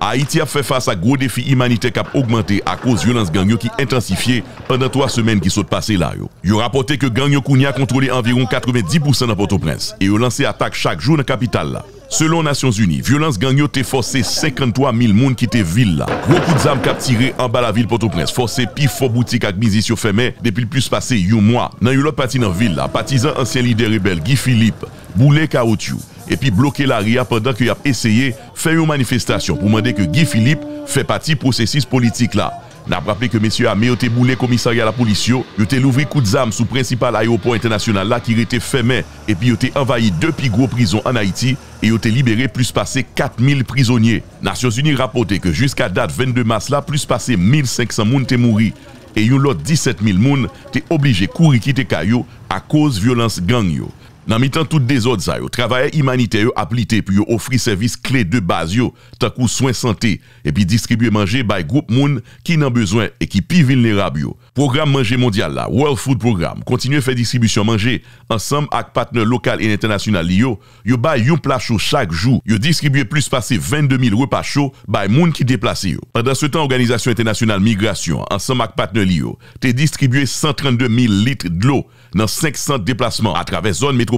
Ha iti ap fe fasa gro defi imanite kap augmente a koz violans gangyo ki intensifiye Pendan 3 semen ki sote pase la yo Yo rapote ke gangyo koun ya kontrole environ 90% nan Port-au-Prince E yo lanse atak chak jou nan kapital la Selon Nasyons Uni, violans gangyo te force 53.000 moun ki te vil la Gro kout zam kap tire an bala vil Port-au-Prince Force pi fo boutik ak mizi syo feme depil plus pase yon mwa Nan yo lot pati nan vil la, patizan ansyen lider rebel Guy Philippe, boule ka ot yon epi bloke l'aria pendant ki ap eseye fè yon manifestasyon pou mwende ke Guy Philippe fè pati prosesis politik la. N ap rappele ke mesye ame yo te boule komisari a la polisyon, yo te louvri kout zame sou prinsipal ayopon internasyonan la ki rete fè men, epi yo te envayi 2 pi gro prison an Haiti, yo te libere plus pase 4.000 prisonye. Nasyon Zuni rapote ke jiska dat 22 mars la plus pase 1.500 moun te mouri, e yon lot 17.000 moun te oblije kouri kite kayo a koz violans gang yo. Nan mi tan tout de zot za yo, travaye imanite yo aplite pi yo ofri servis kle de baz yo tan kou soin sante e pi distribuye manje bay group moun ki nan bezwen e ki pi vilnerab yo. Program manje mondial la, World Food Program kontinuye fe distribusyon manje ansam ak patne lokal en internasyonal li yo yo bay yon plasho chak jou yo distribuye plus pase 22000 repasho bay moun ki deplase yo. Pendan se tan Organizasyon Internasyonal Migration ansam ak patne li yo te distribuye 132000 litre dlo nan 500 deplasman a travez zon metro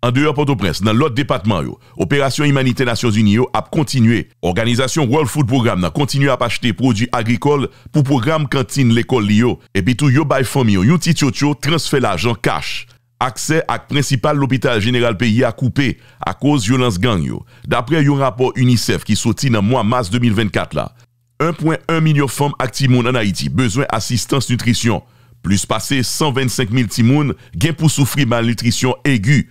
An deyo apotopres nan lot depatman yo, Operasyon Imanite Nasyon Zuni yo ap kontinue, Organizasyon World Food Program nan kontinue ap achete prodjou agrikol pou program kantin lekol li yo, e bitou yo bay fom yo, yo tit yo tjo transfè la ajan kash, akse ak prinsipal lopital general peyi a koupe, ak oz jolans gang yo. Dapre yo rapor UNICEF ki soti nan mwa mas 2024 la, 1.1 milyon fom ak timoun an Haiti bezwen asistans nutrisyon, plus pase 125 mil timoun gen pou soufri mal nutrisyon egu,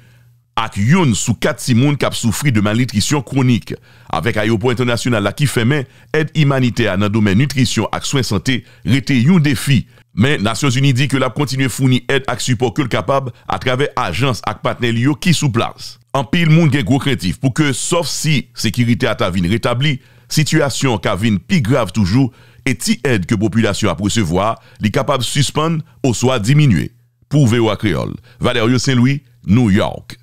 ak yon sou kat si moun kap soufri de malnutrisyon kronik. Awek ayopon internasyonal la ki femen, ed imanite anan domen nutrisyon ak swen sante rete yon defi. Men, Nasyon Zunidi ke lap kontinwe founi ed ak support ke l kapab atrave ajans ak patnel yo ki souplans. Anpil moun gen gwo kretif pou ke, sof si, sekirite ata vin retabli, sityasyon ka vin pi grav toujou, et ti ed ke populasyon ap resevoa, li kapab suspan ou swa diminwe. Pou ve ou ak reol. Valerio Saint-Louis, New York.